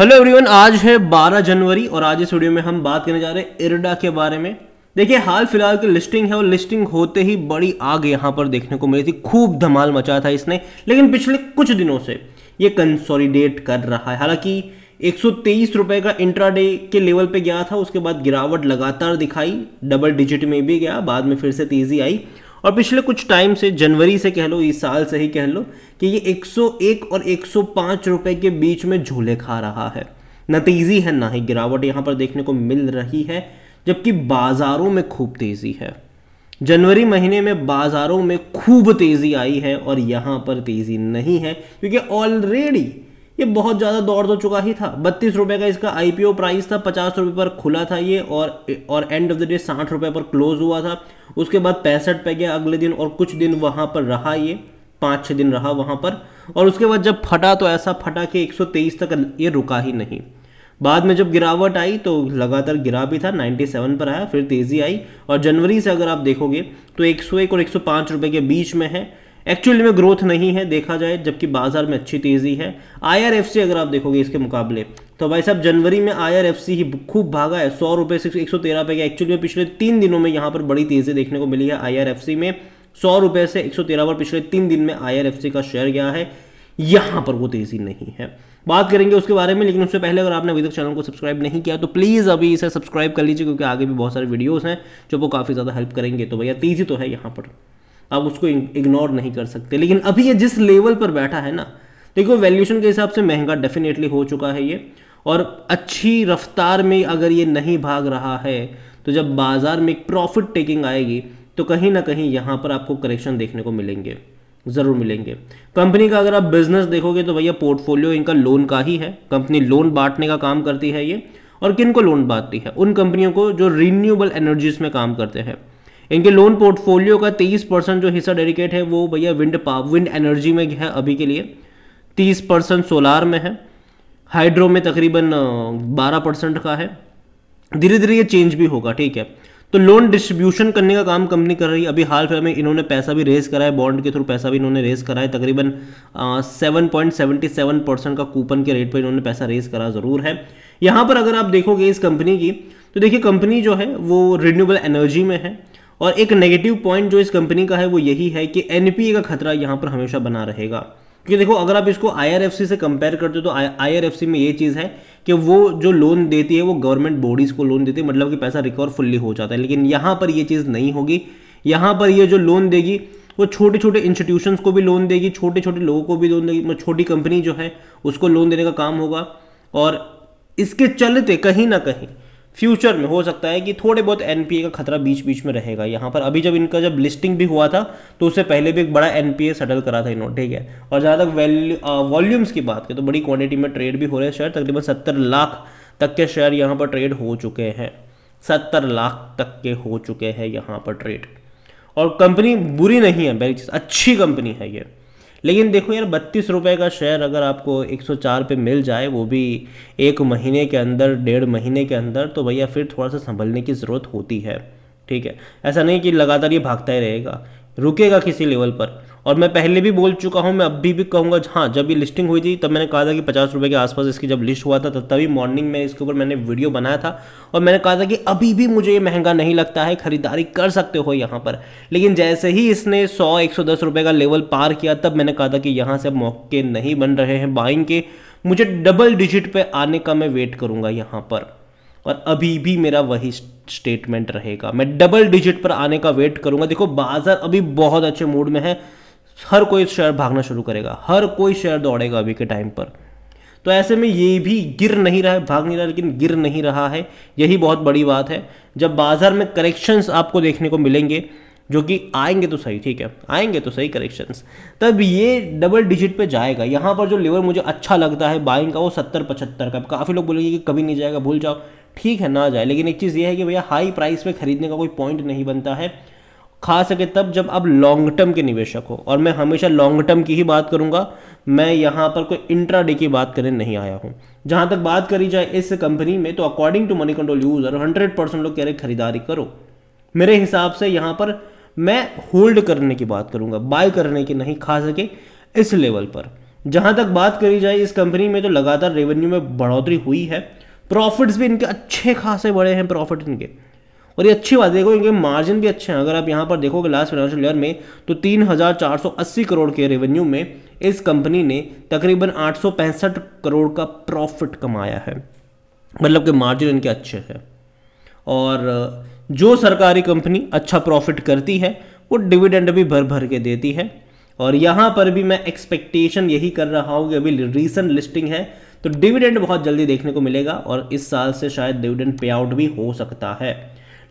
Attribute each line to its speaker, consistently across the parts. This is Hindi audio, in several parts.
Speaker 1: हेलो एवरीवन आज है 12 जनवरी और आज इस वीडियो में हम बात करने जा रहे हैं इरडा के बारे में देखिए हाल फिलहाल की लिस्टिंग है और लिस्टिंग होते ही बड़ी आग यहाँ पर देखने को मिली थी खूब धमाल मचा था इसने लेकिन पिछले कुछ दिनों से ये कंसोलिडेट कर रहा है हालांकि एक रुपए का इंट्राडे के लेवल पर गया था उसके बाद गिरावट लगातार दिखाई डबल डिजिट में भी गया बाद में फिर से तेजी आई और पिछले कुछ टाइम से जनवरी से कह लो इस साल से ही कह लो कि ये 101 और 105 रुपए के बीच में झूले खा रहा है न तेज़ी है ना ही गिरावट यहाँ पर देखने को मिल रही है जबकि बाज़ारों में खूब तेज़ी है जनवरी महीने में बाज़ारों में खूब तेज़ी आई है और यहाँ पर तेज़ी नहीं है क्योंकि ऑलरेडी ये बहुत ज़्यादा दौड़ तो चुका ही था बत्तीस रुपये का इसका आईपीओ प्राइस था पचास रुपये पर खुला था ये और और एंड ऑफ द डे साठ रुपये पर क्लोज हुआ था उसके बाद पैंसठ पे गया अगले दिन और कुछ दिन वहाँ पर रहा ये पाँच छः दिन रहा वहाँ पर और उसके बाद जब फटा तो ऐसा फटा कि एक तक ये रुका ही नहीं बाद में जब गिरावट आई तो लगातार गिरा भी था 97 पर आया फिर तेज़ी आई और जनवरी से अगर आप देखोगे तो 101 और 105 रुपए के बीच में है एक्चुअली में ग्रोथ नहीं है देखा जाए जबकि बाजार में अच्छी तेजी है आई अगर आप देखोगे इसके मुकाबले तो भाई साहब जनवरी में आई ही खूब भागा है सौ रुपये से एक सौ तेरह रुपये का एक्चुअली में पिछले तीन दिनों में यहाँ पर बड़ी तेजी देखने को मिली है आई में सौ रुपये से एक सौ तेरह पर पिछले तीन दिन में आई का शेयर गया है यहाँ पर वो तेजी नहीं है बात करेंगे उसके बारे में लेकिन उससे पहले अगर आपने अभी तक चैनल को सब्सक्राइब नहीं किया तो प्लीज़ अभी इसे सब्सक्राइब कर लीजिए क्योंकि आगे भी बहुत सारे वीडियोज हैं जो वो काफ़ी ज़्यादा हेल्प करेंगे तो भैया तेजी तो है यहाँ पर आप उसको इग्नोर नहीं कर सकते लेकिन अभी ये जिस लेवल पर बैठा है ना देखो वैल्यूशन के हिसाब से महंगा डेफिनेटली हो चुका है ये और अच्छी रफ्तार में अगर ये नहीं भाग रहा है तो जब बाज़ार में प्रॉफिट टेकिंग आएगी तो कहीं ना कहीं यहाँ पर आपको करेक्शन देखने को मिलेंगे ज़रूर मिलेंगे कंपनी का अगर आप बिजनेस देखोगे तो भैया पोर्टफोलियो इनका लोन का ही है कंपनी लोन बांटने का काम करती है ये और किन को लोन बांटती है उन कंपनियों को जो रिन्यूएबल एनर्जीज में काम करते हैं इनके लोन पोर्टफोलियो का तेईस परसेंट जो हिस्सा डेडिकेट है वो भैया विंड पावर विंड एनर्जी में है अभी के लिए तीस परसेंट सोलार में है हाइड्रो में तकरीबन बारह परसेंट का है धीरे धीरे ये चेंज भी होगा ठीक है तो लोन डिस्ट्रीब्यूशन करने का काम कंपनी कर रही है अभी हाल फिलहाल में इन्होंने पैसा भी रेज करा है बॉन्ड के थ्रू पैसा भी इन्होंने रेज करा है तकरीबन seven point seventy seven percent का कूपन के रेट पर इन्होंने पैसा रेज करा ज़रूर है यहाँ पर अगर आप देखोगे इस कंपनी की तो देखिए कंपनी जो है वो रिन्यूएबल एनर्जी में है और एक नेगेटिव पॉइंट जो इस कंपनी का है वो यही है कि एनपीए का खतरा यहाँ पर हमेशा बना रहेगा क्योंकि देखो अगर आप इसको आईआरएफसी से कंपेयर करते हो तो आईआरएफसी में ये चीज़ है कि वो जो लोन देती है वो गवर्नमेंट बॉडीज़ को लोन देती है मतलब कि पैसा रिकवर फुल्ली हो जाता है लेकिन यहाँ पर यह चीज़ नहीं होगी यहाँ पर ये जो लोन देगी वो छोटे छोटे इंस्टीट्यूशंस को भी लोन देगी छोटे छोटे लोगों को भी लोन देगी मतलब छोटी कंपनी जो है उसको लोन देने का काम होगा और इसके चलते कहीं ना कहीं फ्यूचर में हो सकता है कि थोड़े बहुत एनपीए का खतरा बीच बीच में रहेगा यहाँ पर अभी जब इनका जब लिस्टिंग भी हुआ था तो उससे पहले भी एक बड़ा एनपीए सेटल करा था इन्होंने ठीक है और जहाँ तक वैल्यू वॉल्यूम्स की बात करें तो बड़ी क्वांटिटी में ट्रेड भी हो रहे हैं शेयर तकरीबन सत्तर लाख तक के शेयर यहाँ पर ट्रेड हो चुके हैं सत्तर लाख तक के हो चुके हैं यहाँ पर ट्रेड और कंपनी बुरी नहीं है बेरी अच्छी कंपनी है ये लेकिन देखो यार बत्तीस रुपये का शेयर अगर आपको 104 पे मिल जाए वो भी एक महीने के अंदर डेढ़ महीने के अंदर तो भैया फिर थोड़ा सा संभलने की ज़रूरत होती है ठीक है ऐसा नहीं कि लगातार ये भागता ही रहेगा रुकेगा किसी लेवल पर और मैं पहले भी बोल चुका हूँ मैं अभी भी कहूँगा हाँ जब ये लिस्टिंग हुई थी तब मैंने कहा था कि पचास रुपये के आसपास इसकी जब लिस्ट हुआ था तब तभी मॉर्निंग में इसके ऊपर मैंने वीडियो बनाया था और मैंने कहा था कि अभी भी मुझे ये महंगा नहीं लगता है खरीदारी कर सकते हो यहाँ पर लेकिन जैसे ही इसने सौ एक सौ का लेवल पार किया तब मैंने कहा था कि यहाँ से मौके नहीं बन रहे हैं बाइंग के मुझे डबल डिजिट पर आने का मैं वेट करूँगा यहाँ पर और अभी भी मेरा वही स्टेटमेंट रहेगा मैं डबल डिजिट पर आने का वेट करूंगा देखो बाजार अभी बहुत अच्छे मूड में है हर कोई शेयर भागना शुरू करेगा हर कोई शेयर दौड़ेगा अभी के टाइम पर तो ऐसे में ये भी गिर नहीं रहा है भाग नहीं रहा लेकिन गिर नहीं रहा है यही बहुत बड़ी बात है जब बाजार में करेक्शंस आपको देखने को मिलेंगे जो कि आएंगे तो सही ठीक है आएंगे तो सही करेक्शंस तब ये डबल डिजिट पे जाएगा यहाँ पर जो लेवल मुझे अच्छा लगता है बाइंग का वो सत्तर पचहत्तर का काफ़ी लोग बोलेंगे कि कभी नहीं जाएगा भूल जाओ ठीक है ना जाए लेकिन एक चीज़ ये है कि भैया हाई प्राइस पे खरीदने का कोई पॉइंट नहीं बनता है खा सके तब जब आप लॉन्ग टर्म के निवेशक हो और मैं हमेशा लॉन्ग टर्म की ही बात करूंगा मैं यहां पर कोई इंट्रा डे की बात करने नहीं आया हूं जहां तक बात करी जाए इस कंपनी में तो according to Moneycontrol user hundred percent लोग कह रहे खरीदारी करो मेरे हिसाब से यहां पर मैं होल्ड करने की बात करूंगा बाय करने की नहीं खा सके इस लेवल पर जहां तक बात करी जाए इस कंपनी में तो लगातार रेवेन्यू में बढ़ोतरी हुई है प्रॉफिट्स भी इनके अच्छे खासे बड़े हैं प्रॉफिट इनके और ये अच्छी बात देखो इनके मार्जिन भी अच्छे हैं अगर आप यहाँ पर देखोगे लास्ट फाइनेंशियल ईयर में तो 3,480 करोड़ के रेवेन्यू में इस कंपनी ने तकरीबन आठ करोड़ का प्रॉफिट कमाया है मतलब कि मार्जिन इनके अच्छे हैं और जो सरकारी कंपनी अच्छा प्रॉफिट करती है वो डिविडेंड भी भर भर के देती है और यहाँ पर भी मैं एक्सपेक्टेशन यही कर रहा हूँ कि अभी रीसेंट लिस्टिंग है तो डिविडेंड बहुत जल्दी देखने को मिलेगा और इस साल से शायद डिविडेंड पे आउट भी हो सकता है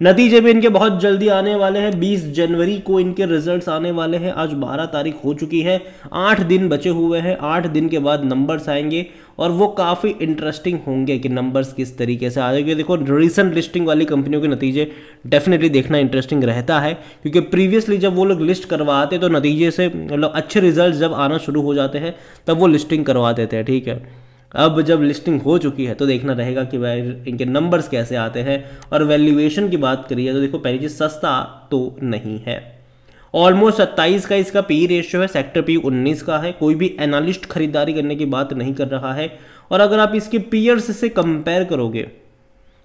Speaker 1: नतीजे भी इनके बहुत जल्दी आने वाले हैं 20 जनवरी को इनके रिजल्ट्स आने वाले हैं आज 12 तारीख हो चुकी है आठ दिन बचे हुए हैं आठ दिन के बाद नंबर्स आएंगे और वो काफ़ी इंटरेस्टिंग होंगे कि नंबर्स किस तरीके से आ जाएंगे देखो रिसेंट लिस्टिंग वाली कंपनियों के नतीजे डेफिनेटली देखना इंटरेस्टिंग रहता है क्योंकि प्रीवियसली जब वो लोग लिस्ट करवाते तो नतीजे से मतलब अच्छे रिजल्ट जब आना शुरू हो जाते हैं तब वो लिस्टिंग करवा देते हैं ठीक है अब जब लिस्टिंग हो चुकी है तो देखना रहेगा कि भाई इनके नंबर्स कैसे आते हैं और वैल्यूएशन की बात करिए तो देखो पहली चीज़ सस्ता तो नहीं है ऑलमोस्ट सत्ताईस का इसका पी रेशियो है सेक्टर पी उन्नीस का है कोई भी एनालिस्ट खरीदारी करने की बात नहीं कर रहा है और अगर आप इसके पीयर्स से कंपेयर करोगे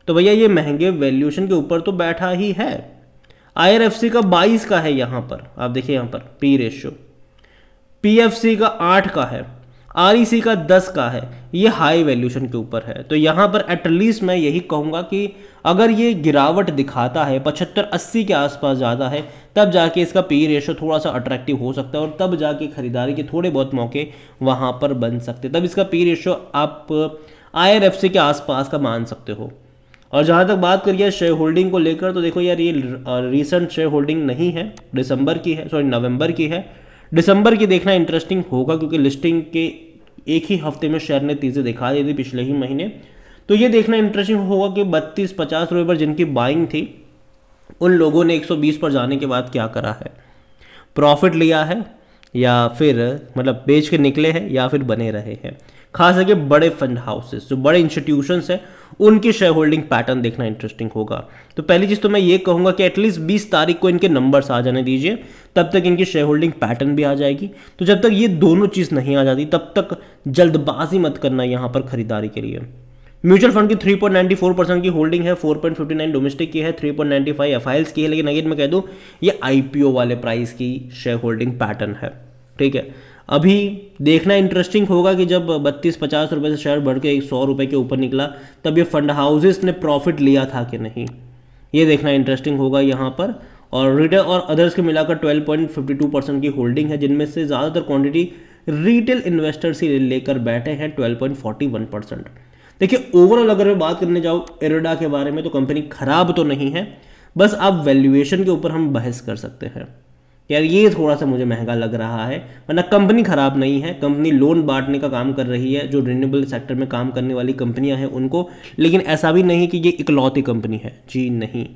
Speaker 1: तो भैया ये महंगे वैल्यूएशन के ऊपर तो बैठा ही है आई का बाईस का है यहाँ पर आप देखिए यहाँ पर पी रेशियो पी का आठ का है आर e का दस का है ये हाई वैल्यूशन के ऊपर है तो यहाँ पर एटलीस्ट मैं यही कहूँगा कि अगर ये गिरावट दिखाता है पचहत्तर अस्सी के आसपास ज़्यादा है तब जाके इसका पी रेशो थोड़ा सा अट्रैक्टिव हो सकता है और तब जाके ख़रीदारी के थोड़े बहुत मौके वहाँ पर बन सकते तब इसका पी रेशो आप आई के आसपास का मान सकते हो और जहाँ तक बात करिए शेयर होल्डिंग को लेकर तो देखो यार ये रिसेंट शेयर होल्डिंग नहीं है दिसंबर की है सॉरी नवंबर की है दिसंबर की देखना इंटरेस्टिंग होगा क्योंकि लिस्टिंग के एक ही हफ्ते में शेयर ने तेज़ी दिखा दी थी पिछले ही महीने तो ये देखना इंटरेस्टिंग होगा कि बत्तीस पचास रुपये पर जिनकी बाइंग थी उन लोगों ने 120 पर जाने के बाद क्या करा है प्रॉफिट लिया है या फिर मतलब बेच के निकले हैं या फिर बने रहे हैं खास करके बड़े फंड हाउसेस जो बड़े इंस्टीट्यूशंस हैं उनकी शेयर होल्डिंग पैटर्न देखना इंटरेस्टिंग होगा तो पहली चीज़ तो मैं ये कहूँगा कि एटलीस्ट बीस तारीख को इनके नंबर्स आ जाने दीजिए तब तक इनकी शेयर होल्डिंग पैटर्न भी आ जाएगी तो जब तक ये दोनों चीज़ नहीं आ जाती तब तक जल्दबाजी मत करना यहाँ पर खरीदारी के लिए म्यूचुअल फंड की 3.94 परसेंट की होल्डिंग है 4.59 डोमेस्टिक की है 3.95 पॉइंट की है लेकिन अगेन मैं कह दूँ ये आईपीओ वाले प्राइस की शेयर होल्डिंग पैटर्न है ठीक है अभी देखना इंटरेस्टिंग होगा कि जब बत्तीस पचास रुपये से शेयर बढ़ के एक सौ रुपये के ऊपर निकला तब ये फंड हाउसेस ने प्रॉफिट लिया था कि नहीं ये देखना इंटरेस्टिंग होगा यहाँ पर और रिटेल और अदर्स के मिलाकर 12.52 परसेंट की होल्डिंग है जिनमें से ज़्यादातर क्वांटिटी रिटेल इन्वेस्टर्स ही लेकर बैठे हैं ट्वेल्व परसेंट देखिए ओवरऑल अगर मैं बात करने जाऊँ एरोडा के बारे में तो कंपनी खराब तो नहीं है बस आप वैल्यूएशन के ऊपर हम बहस कर सकते हैं यार ये थोड़ा सा मुझे महंगा लग रहा है वरना कंपनी ख़राब नहीं है कंपनी लोन बांटने का काम कर रही है जो रिन्यूएबल सेक्टर में काम करने वाली कंपनियां हैं उनको लेकिन ऐसा भी नहीं कि ये इकलौती कंपनी है जी नहीं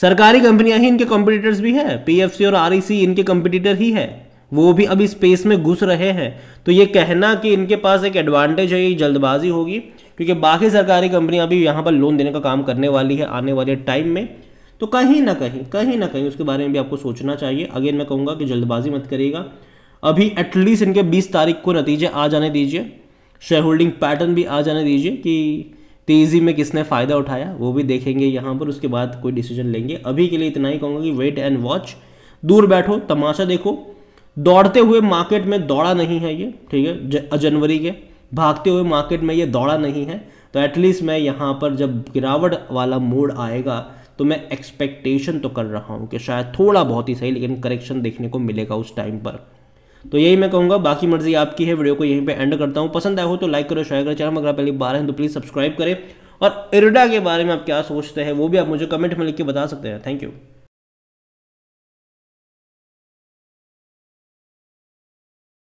Speaker 1: सरकारी कंपनियां ही इनके कॉम्पिटिटर्स भी है पी और आर e इनके कॉम्पिटिटर ही है वो भी अभी स्पेस में घुस रहे हैं तो ये कहना कि इनके पास एक एडवांटेज है ये जल्दबाजी होगी क्योंकि बाकी सरकारी कंपनियां अभी यहाँ पर लोन देने का काम करने वाली है आने वाले टाइम में तो कहीं ना कहीं कहीं ना कहीं उसके बारे में भी आपको सोचना चाहिए अगेन मैं कहूँगा कि जल्दबाजी मत करिएगा अभी एटलीस्ट इनके बीस तारीख को नतीजे आ जाने दीजिए शेयर होल्डिंग पैटर्न भी आ जाने दीजिए कि तेज़ी में किसने फ़ायदा उठाया वो भी देखेंगे यहाँ पर उसके बाद कोई डिसीजन लेंगे अभी के लिए इतना ही कहूँगा कि वेट एंड वॉच दूर बैठो तमाशा देखो दौड़ते हुए मार्केट में दौड़ा नहीं है ये ठीक है जनवरी के भागते हुए मार्केट में ये दौड़ा नहीं है तो एटलीस्ट मैं यहाँ पर जब गिरावट वाला मूड आएगा तो मैं एक्सपेक्टेशन तो कर रहा हूँ कि शायद थोड़ा बहुत ही सही लेकिन करेक्शन देखने को मिलेगा उस टाइम पर तो यही मैं कहूँगा बाकी मर्जी आपकी है वीडियो को यहीं पे एंड करता हूँ पसंद आया हो तो लाइक करो शेयर करो चैनल अगर आप पहले बारह हैं तो प्लीज़ सब्सक्राइब करें और इरडा के बारे में आप क्या सोचते हैं वो भी आप मुझे कमेंट में लिख के बता सकते हैं थैंक यू